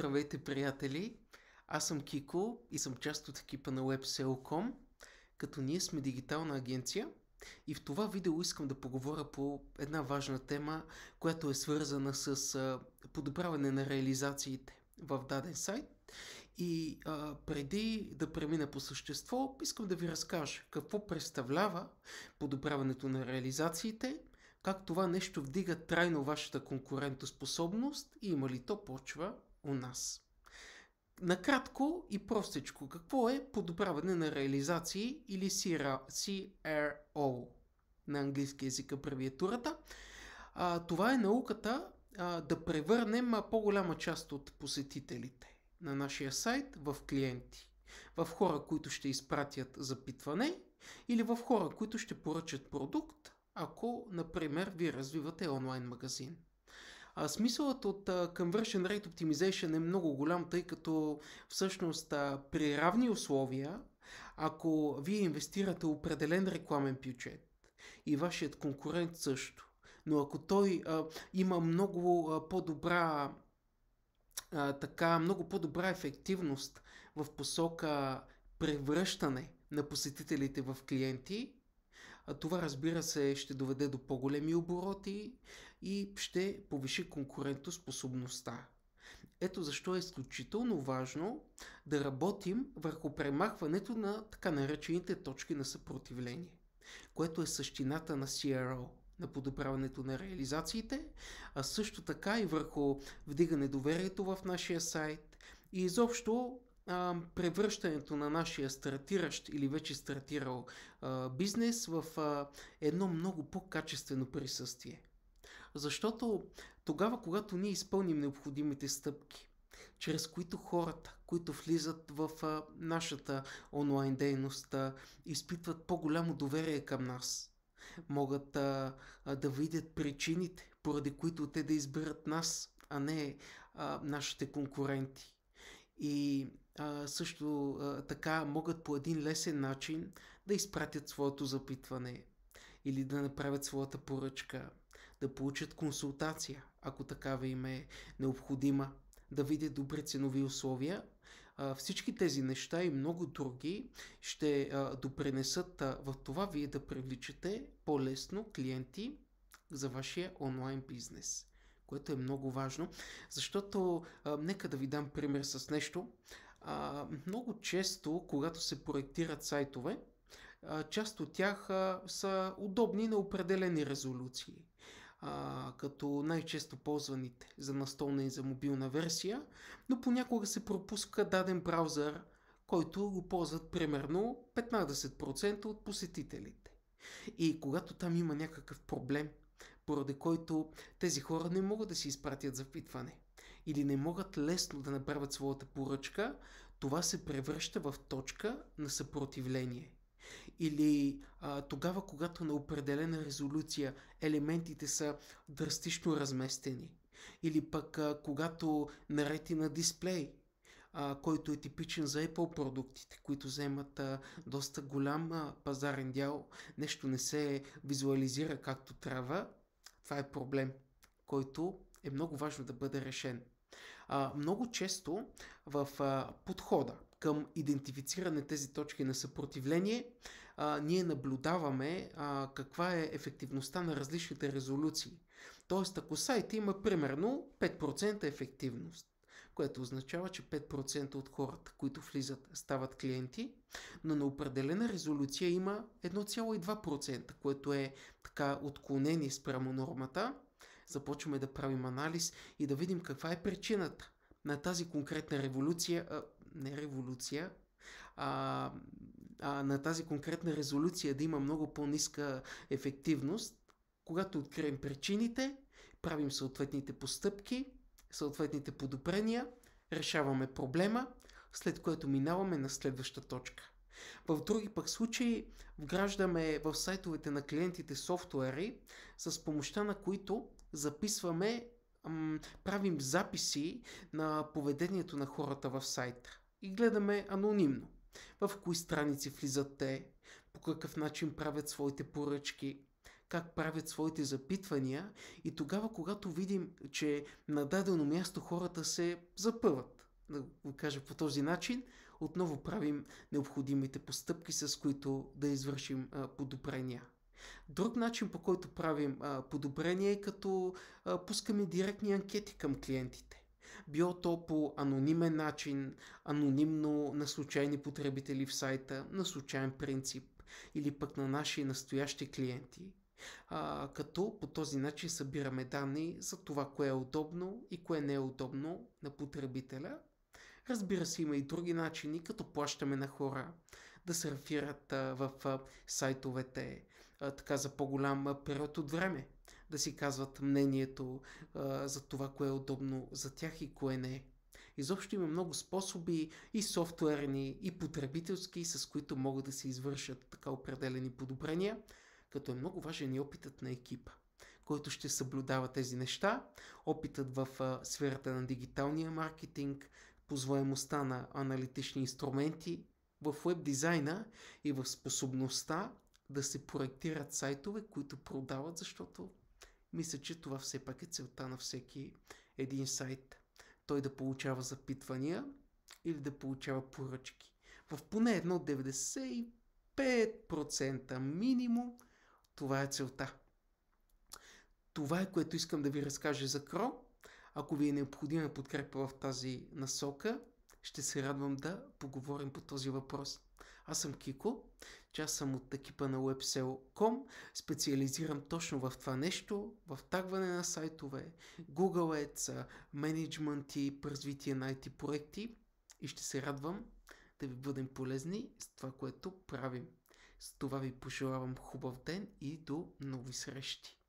Здравейте, приятели! Аз съм Кико и съм част от екипа на WebSale.com, като ние сме дигитална агенция и в това видео искам да поговоря по една важна тема, която е свързана с подобряване на реализациите в даден сайт. И а, преди да премина по същество, искам да ви разкажа какво представлява подобряването на реализациите, как това нещо вдига трайно вашата конкурентоспособност и има ли то почва у нас. Накратко и простичко, какво е подобряване на реализации или CRO на английски язик е абревиатурата? това е науката а, да превърнем по-голяма част от посетителите на нашия сайт в клиенти, в хора, които ще изпратят запитване или в хора, които ще поръчат продукт, ако, например, вие развивате онлайн магазин. А, смисълът от а, Conversion Rate Optimization е много голям, тъй като всъщност а, при равни условия, ако вие инвестирате определен рекламен бюджет и вашият конкурент също, но ако той а, има много а, по-добра а, така, много по-добра ефективност в посока превръщане на посетителите в клиенти, това разбира се ще доведе до по-големи обороти и ще повиши конкурентоспособността. Ето защо е изключително важно да работим върху премахването на така наречените точки на съпротивление, което е същината на CRO, на подобряването на реализациите, а също така и върху вдигане доверието в нашия сайт и изобщо а, превръщането на нашия стартиращ или вече стартирал а, бизнес в а, едно много по-качествено присъствие. Защото тогава, когато ние изпълним необходимите стъпки, чрез които хората, които влизат в а, нашата онлайн дейност, а, изпитват по-голямо доверие към нас, могат а, а, да видят причините, поради които те да изберат нас, а не а, нашите конкуренти и а, също а, така могат по един лесен начин да изпратят своето запитване или да направят своята поръчка, да получат консултация, ако такава им е необходима, да видят добри ценови условия. А, всички тези неща и много други ще а, допринесат а, в това вие да привличате по-лесно клиенти за вашия онлайн бизнес което е много важно, защото а, нека да ви дам пример с нещо. А, много често, когато се проектират сайтове, а, част от тях а, са удобни на определени резолюции а, като най-често ползваните за настолна и за мобилна версия, но понякога се пропуска даден браузър, който го ползват примерно 15% от посетителите. И когато там има някакъв проблем, поради който тези хора не могат да си изпратят запитване или не могат лесно да направят своята поръчка, това се превръща в точка на съпротивление. Или а, тогава, когато на определена резолюция елементите са драстично разместени. Или пък а, когато наред на дисплей а, който е типичен за Apple продуктите, които вземат а, доста голям а, пазарен дял, нещо не се визуализира както трябва, това е проблем, който е много важно да бъде решен. А, много често в а, подхода към идентифициране тези точки на съпротивление, а, ние наблюдаваме а, каква е ефективността на различните резолюции. Тоест, ако сайт има примерно 5% ефективност, което означава, че 5% от хората, които влизат, стават клиенти, но на определена резолюция има 1,2%, което е така отклонение спрямо нормата. Започваме да правим анализ и да видим каква е причината на тази конкретна революция, а, не революция, а, а на тази конкретна резолюция да има много по-ниска ефективност. Когато открием причините, правим съответните постъпки съответните подобрения, решаваме проблема, след което минаваме на следваща точка. В други пък случаи вграждаме в сайтовете на клиентите софтуери, с помощта на които записваме, правим записи на поведението на хората в сайта и гледаме анонимно в кои страници влизат те, по какъв начин правят своите поръчки, как правят своите запитвания и тогава, когато видим, че на дадено място хората се запъват, да го кажа по този начин, отново правим необходимите постъпки, с които да извършим подобрения. Друг начин, по който правим подобрения подобрение е като пускаме директни анкети към клиентите. Било то по анонимен начин, анонимно на случайни потребители в сайта, на случайен принцип или пък на наши настоящи клиенти а, като по този начин събираме данни за това кое е удобно и кое не е удобно на потребителя. Разбира се, има и други начини, като плащаме на хора да сърфират а, в а, сайтовете а, така за по-голям период от време, да си казват мнението а, за това, кое е удобно за тях и кое не е. Изобщо има много способи и софтуерни, и потребителски, с които могат да се извършат така определени подобрения като е много важен и опитът на екипа който ще съблюдава тези неща, опитът в а, сферата на дигиталния маркетинг, позваемостта на аналитични инструменти в веб дизайна и в способността да се проектират сайтове, които продават, защото мисля, че това все пак е целта на всеки един сайт. Той да получава запитвания или да получава поръчки. В поне едно 95% минимум това е целта. Това е което искам да ви разкажа за Кро. Ако ви е необходима подкрепа в тази насока, ще се радвам да поговорим по този въпрос. Аз съм Кико, част съм от екипа на WebSell.com, специализирам точно в това нещо, в тагване на сайтове, Google Ads, менеджмент и развитие на IT проекти и ще се радвам да ви бъдем полезни с това, което правим. С това ви пожелавам хубав ден и до нови срещи!